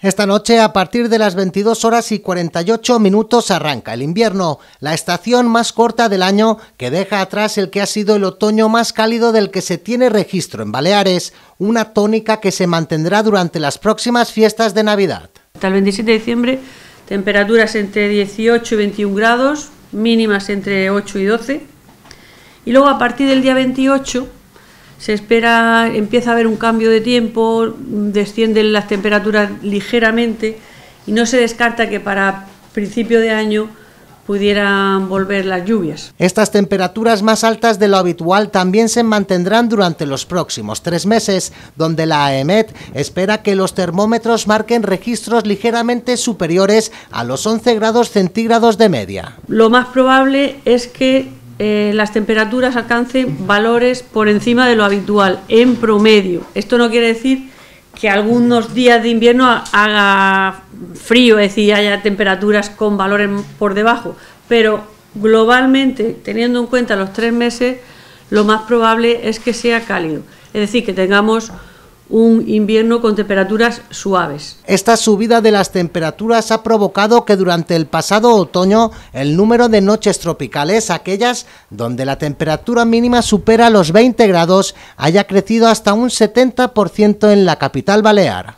Esta noche, a partir de las 22 horas y 48 minutos, arranca el invierno, la estación más corta del año que deja atrás el que ha sido el otoño más cálido del que se tiene registro en Baleares, una tónica que se mantendrá durante las próximas fiestas de Navidad. Hasta el 27 de diciembre, temperaturas entre 18 y 21 grados, mínimas entre 8 y 12, y luego a partir del día 28 se espera, empieza a haber un cambio de tiempo, descienden las temperaturas ligeramente y no se descarta que para principio de año pudieran volver las lluvias. Estas temperaturas más altas de lo habitual también se mantendrán durante los próximos tres meses, donde la AEMET espera que los termómetros marquen registros ligeramente superiores a los 11 grados centígrados de media. Lo más probable es que eh, las temperaturas alcancen valores por encima de lo habitual, en promedio. Esto no quiere decir que algunos días de invierno haga frío, es decir, haya temperaturas con valores por debajo, pero globalmente, teniendo en cuenta los tres meses, lo más probable es que sea cálido, es decir, que tengamos un invierno con temperaturas suaves. Esta subida de las temperaturas ha provocado que durante el pasado otoño el número de noches tropicales, aquellas donde la temperatura mínima supera los 20 grados, haya crecido hasta un 70% en la capital balear.